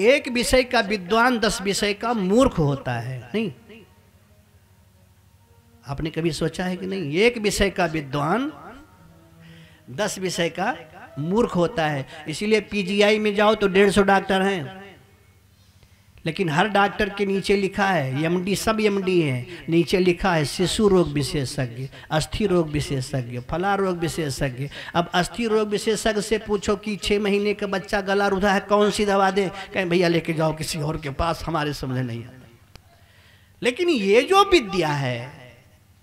एक विषय का विद्वान दस विषय का मूर्ख होता है नहीं आपने कभी सोचा है कि नहीं एक विषय का विद्वान दस विषय का मूर्ख होता है इसीलिए पीजीआई में जाओ तो डेढ़ सौ डॉक्टर हैं लेकिन हर डॉक्टर के नीचे लिखा है एमडी सब एमडी है नीचे लिखा है शिशु रोग विशेषज्ञ अस्थि रोग विशेषज्ञ फला रोग विशेषज्ञ अब अस्थि रोग विशेषज्ञ से पूछो कि छः महीने का बच्चा गला रुधा है कौन सी दवा दें कहें भैया लेके जाओ किसी और के पास हमारे समझ नहीं आता लेकिन ये जो विद्या है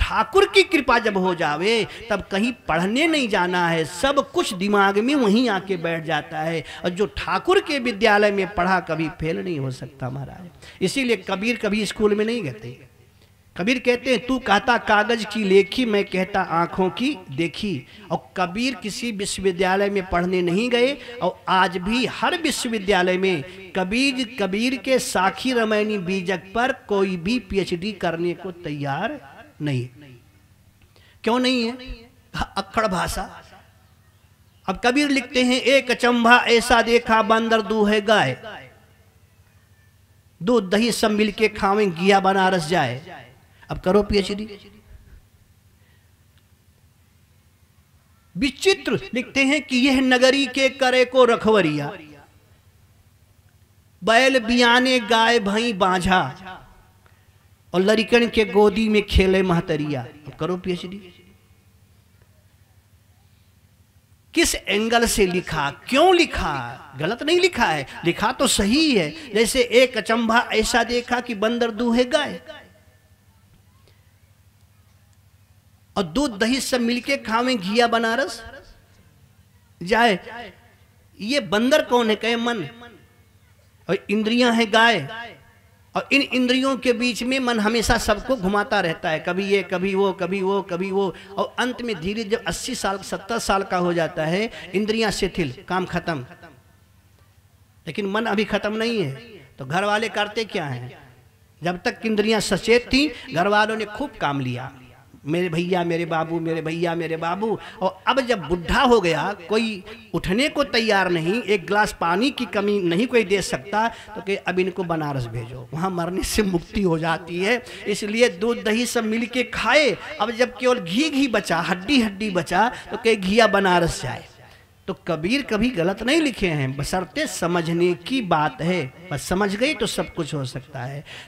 ठाकुर की कृपा जब हो जावे तब कहीं पढ़ने नहीं जाना है सब कुछ दिमाग में वहीं आके बैठ जाता है और जो ठाकुर के विद्यालय में पढ़ा कभी फेल नहीं हो सकता महाराज इसीलिए कबीर कभी स्कूल में नहीं गए कबीर कहते हैं तू कहता कागज की लेखी मैं कहता आंखों की देखी और कबीर किसी विश्वविद्यालय में पढ़ने नहीं गए और आज भी हर विश्वविद्यालय में कबीर कबीर के साखी रमैनी बीजक पर कोई भी पीएचडी करने को तैयार नहीं है क्यों नहीं है अक्खड़ भाषा अब कबीर लिखते हैं एक चंभा ऐसा देखा बंदर दू है गाय दूध दही सब मिल के खावे गिया बनारस जाए अब करो पीएचडी विचित्र लिखते हैं कि यह नगरी के करे को रखवरिया बैल बियाने गाय भई बांझा और लड़कन के गोदी में खेले महतरिया करो पीएचडी किस एंगल से लिखा क्यों लिखा गलत नहीं लिखा है लिखा तो सही है जैसे एक अचंभा ऐसा देखा कि बंदर दूहे गाय और दूध दही सब मिलके खावे घिया बनारस जाए ये बंदर कौन है कहे मन और इंद्रियां हैं गाय और इन इंद्रियों के बीच में मन हमेशा सबको घुमाता रहता है कभी ये कभी वो कभी वो कभी वो और अंत में धीरे जब 80 साल 70 साल का हो जाता है इंद्रियां शिथिल काम खत्म लेकिन मन अभी खत्म नहीं है तो घर वाले करते क्या हैं जब तक इंद्रियां सचेत थी घर वालों ने खूब काम लिया मेरे भैया मेरे बाबू मेरे भैया मेरे बाबू और अब जब बुढ़ा हो गया कोई उठने को तैयार नहीं एक गिलास पानी की कमी नहीं कोई दे सकता तो कि अब इनको बनारस भेजो वहाँ मरने से मुक्ति हो जाती है इसलिए दूध दही सब मिल के खाए अब जब केवल घी घी बचा हड्डी हड्डी बचा तो कहीं घिया बनारस जाए तो कबीर कभी गलत नहीं लिखे हैं बसरते समझने की बात है बस समझ गई तो सब कुछ हो सकता है